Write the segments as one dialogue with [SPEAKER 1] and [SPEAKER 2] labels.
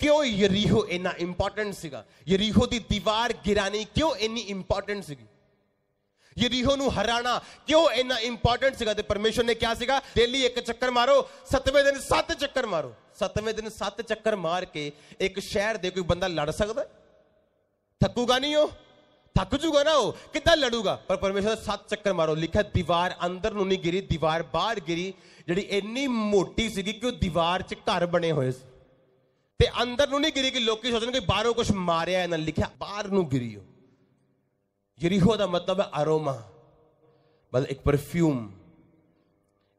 [SPEAKER 1] ਕਿਉਂ ਯਰੀਹੋ ਇੰਨਾ ਇੰਪੋਰਟੈਂਟ ਸੀਗਾ ਯਰੀਹੋ ਦੀ ਦੀਵਾਰ ਗਿਰਾਣੀ ਕਿਉਂ ਇੰਨੀ ਇੰਪੋਰਟੈਂਟ ਸੀਗੀ ਯਰੀਹੋ ਨੂੰ ਹਰਾਣਾ ਕਿਉਂ ਇੰਨਾ ਇੰਪੋਰਟੈਂਟ ਸੀਗਾ ਤੇ ਪਰਮੇਸ਼ਰ ਨੇ ਕਿਹਾ ਸੀਗਾ ਡੇਲੀ ਇੱਕ ਚੱਕਰ ਮਾਰੋ ਸੱਤਵੇਂ ਦਿਨ ਸੱਤ ਚੱਕਰ ਮਾਰੋ ਸੱਤਵੇਂ ਦਿਨ ਸੱਤ ਚੱਕਰ ਮਾਰ ਕੇ ਇੱਕ ਸ਼ਹਿਰ ਦੇ ਕੋਈ ਬੰਦਾ ਲੜ ਸਕਦਾ ਥੱਕੂਗਾ ਨਹੀਂ ਉਹ ਥੱਕ ਜੂਗਾ ਨਾ ਉਹ ਕਿੱਦਾਂ ਲੜੂਗਾ ਪਰ ਪਰਮੇਸ਼ਰ ਦਾ ਸੱਤ ਚੱਕਰ ਮਾਰੋ ਲਿਖਿਆ ਦੀਵਾਰ ਅੰਦਰ ਨੂੰ ਨਹੀਂ ਗਿਰੀ ਦੀਵਾਰ ਬਾਹਰ ਗਿਰੀ ਜਿਹੜੀ ਇੰਨੀ ਮੋਟੀ ਸੀਗੀ ਕਿ ਉਹ ਦੀਵਾਰ 'ਚ ਘਰ ਬਣੇ ਹੋਏ ਸੀ ਤੇ ਅੰਦਰ ਨੂੰ ਨਹੀਂ ਗਿਰੀ ਕਿ ਲੋਕੀ ਸੋਚਣ ਕਿ ਬਾਹਰੋਂ ਕੁਝ ਮਾਰਿਆ ਇਹਨਾਂ ਲਿਖਿਆ ਬਾਹਰ ਨੂੰ ਗਿਰੀਓ ਯਰੀਹੋ ਦਾ ਮਤਲਬ ਹੈ ਅਰੋਮਾ ਮਤਲਬ ਇੱਕ ਪਰਫਿਊਮ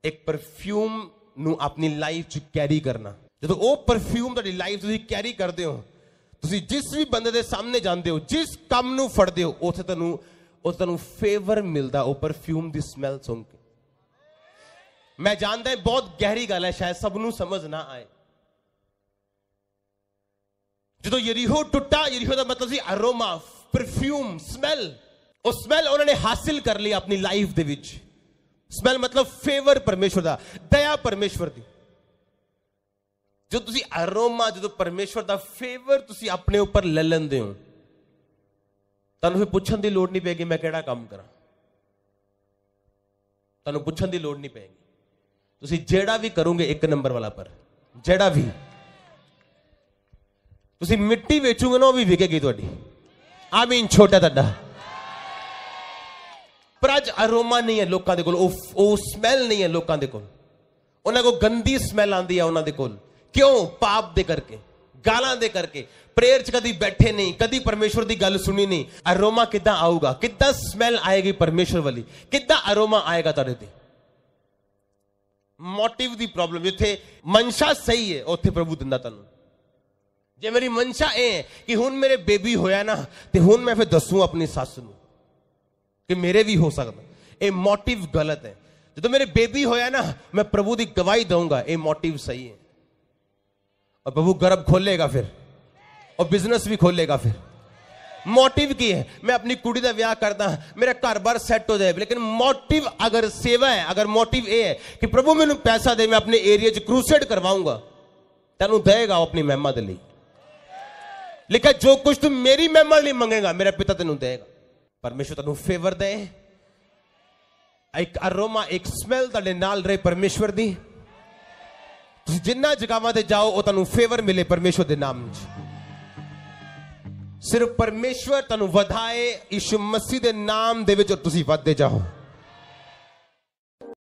[SPEAKER 1] ਇੱਕ ਪਰਫਿਊਮ ਨੂੰ ਆਪਣੀ ਲਾਈਫ 'ਚ ਕੈਰੀ ਕਰਨਾ ਜਦੋਂ ਉਹ ਪਰਫਿਊਮ ਤੁਹਾਡੀ ਲਾਈਫ ਤੁਸੀਂ ਕੈਰੀ ਕਰਦੇ ਹੋ ਤੁਸੀਂ ਜਿਸ ਵੀ ਬੰਦੇ ਦੇ ਸਾਹਮਣੇ ਜਾਂਦੇ ਹੋ ਜਿਸ ਕੰਮ ਨੂੰ ਫੜਦੇ ਹੋ ਉੱਥੇ ਤੁਹਾਨੂੰ ਉਸ ਤੁਹਾਨੂੰ ਫੇਵਰ ਮਿਲਦਾ ਉਹ ਪਰਫਿਊਮ ਦੀ ਸਮੈਲ ਸੁਣ ਕੇ ਮੈਂ ਜਾਣਦਾ ਬਹੁਤ ਗਹਿਰੀ ਗੱਲ ਹੈ ਸ਼ਾਇਦ ਸਭ ਨੂੰ ਸਮਝ ਨਾ ਆਏ ਜਦੋਂ ਯਰੀਹੋ ਟੁੱਟਾ ਯਰੀਹੋ ਦਾ ਮਤਲਬ ਸੀ ਅਰੋਮਾ ਪਰਫਿਊਮ ਸਮੈਲ ਉਹ ਸਮੈਲ ਉਹਨਾਂ ਨੇ ਹਾਸਿਲ ਕਰ ਲਈ ਆਪਣੀ ਲਾਈਫ ਦੇ ਵਿੱਚ ਸਮੈਲ ਮਤਲਬ ਫੇਵਰ ਪਰਮੇਸ਼ਵਰ ਦਾ ਦਇਆ ਪਰਮੇਸ਼ਵਰ ਦੀ ਜਦੋਂ ਤੁਸੀਂ ਅਰੋਮਾ ਜਦੋਂ ਪਰਮੇਸ਼ਵਰ ਦਾ ਫੇਵਰ ਤੁਸੀਂ ਆਪਣੇ ਉੱਪਰ ਲੈ ਲੈਂਦੇ ਹੋ ਤੁਹਾਨੂੰ ਫਿਰ ਪੁੱਛਣ ਦੀ ਲੋੜ ਨਹੀਂ ਪੈਗੀ ਮੈਂ ਕਿਹੜਾ ਕੰਮ ਕਰਾਂ ਤੁਹਾਨੂੰ ਪੁੱਛਣ ਦੀ ਲੋੜ ਨਹੀਂ ਪੈਗੀ ਤੁਸੀਂ ਜਿਹੜਾ ਵੀ ਕਰੋਗੇ ਇੱਕ ਨੰਬਰ ਵਾਲਾ ਪਰ ਜਿਹੜਾ ਵੀ ਤੁਸੀਂ ਮਿੱਟੀ ਵੇਚੋਗੇ ਨਾ ਉਹ ਵੀ ਵਿਕੇਗੀ ਤੁਹਾਡੀ ਆਮੀਨ ਛੋਟਾ ਤੁਹਾਡਾ ਪਰ ਅੱਜ ਅਰੋਮਾ ਨਹੀਂ ਹੈ ਲੋਕਾਂ ਦੇ ਕੋਲ ਉਹ ਉਹ ਸਮੈਲ ਨਹੀਂ ਹੈ ਲੋਕਾਂ ਦੇ ਕੋਲ ਉਹਨਾਂ ਕੋ ਗੰਦੀ ਸਮੈਲ ਆਉਂਦੀ ਆ ਉਹਨਾਂ ਦੇ ਕੋਲ ਕਿਉਂ ਪਾਪ ਦੇ ਕਰਕੇ ਗਾਲਾਂ ਦੇ ਕਰਕੇ ਪ੍ਰੇਅਰ 'ਚ ਕਦੀ ਬੈਠੇ ਨਹੀਂ ਕਦੀ ਪਰਮੇਸ਼ਵਰ ਦੀ ਗੱਲ ਸੁਣੀ ਨਹੀਂ ਅਰੋਮਾ ਕਿੱਦਾਂ ਆਊਗਾ ਕਿੱਦਾਂ ਸਮੈਲ ਆਏਗੀ ਪਰਮੇਸ਼ਵਰ ਵਾਲੀ ਕਿੱਦਾਂ ਅਰੋਮਾ ਆਏਗਾ ਤੁਹਾਡੇ ਤੇ ਮੋਟਿਵ ਦੀ ਪ੍ਰੋਬਲਮ ਜਿੱਥੇ ਮਨਸ਼ਾ ਸਹੀ ਹੈ ਉੱਥੇ ਪ੍ਰਭੂ ਦਿੰਦਾ ਤੁਹਾਨੂੰ ਜੇ ਮੇਰੀ ਮਨਸ਼ਾ ਇਹ ਹੈ ਕਿ ਹੁਣ ਮੇਰੇ ਬੇਬੀ ਹੋਇਆ ਨਾ ਤੇ ਹੁਣ ਮੈਂ ਫਿਰ ਦੱਸੂ ਆਪਣੀ ਸੱਸ ਨੂੰ ਕਿ ਮੇਰੇ ਵੀ ਹੋ ਸਕਦਾ ਇਹ ਮੋਟਿਵ ਗਲਤ ਹੈ ਜਦੋਂ ਮੇਰੇ ਬੇਬੀ ਹੋਇਆ ਨਾ ਮੈਂ ਪ੍ਰਭੂ ਦੀ ਗਵਾਹੀ ਦਊਂਗਾ ਇਹ ਮੋਟਿਵ ਸਹੀ ਹੈ और प्रभु गर्भ खोलेगा फिर और बिजनेस भी खोलेगा फिर मोटिव की है मैं अपनी कुड़ी का विह करता हाँ मेरा घर बार सैट हो जाए लेकिन मोटिव अगर सेवा है अगर मोटिव ये है कि प्रभु मैं पैसा दे मैं अपने एरिए क्रूसेड करवाऊंगा तेन देगा अपनी महिमा के लिए ਲਿਖਿਆ ਜੋ ਕੁਝ ਤੂੰ ਮੇਰੀ ਮਹਿਮਾ ਲਈ ਮੰਗੇਗਾ ਮੇਰਾ ਪਿਤਾ ਤੈਨੂੰ ਦੇਗਾ ਪਰਮੇਸ਼ਰ ਤੈਨੂੰ ਫੇਵਰ ਦੇ ਇੱਕ ਅਰੋਮਾ ਇੱਕ ਸਮੈਲ ਤੁਹਾਡੇ ਨਾਲ ਰਹੇ ਪਰਮੇਸ਼ਰ ਦੀ ਤੁਸੀਂ ਜਿੰਨਾ ਜਗਾਵਾਂ ਤੇ ਜਾਓ ਉਹ ਤੁਹਾਨੂੰ ਫੇਵਰ ਮਿਲੇ ਪਰਮੇਸ਼ਰ ਦੇ ਨਾਮ 'ਚ ਸਿਰਫ ਪਰਮੇਸ਼ਵਰ ਤੁਹਾਨੂੰ ਵਧਾਏ ਯਿਸੂ ਮਸੀਹ ਦੇ ਨਾਮ ਦੇ ਵਿੱਚ ਤੁਸੀਂ ਵਧਦੇ ਜਾਓ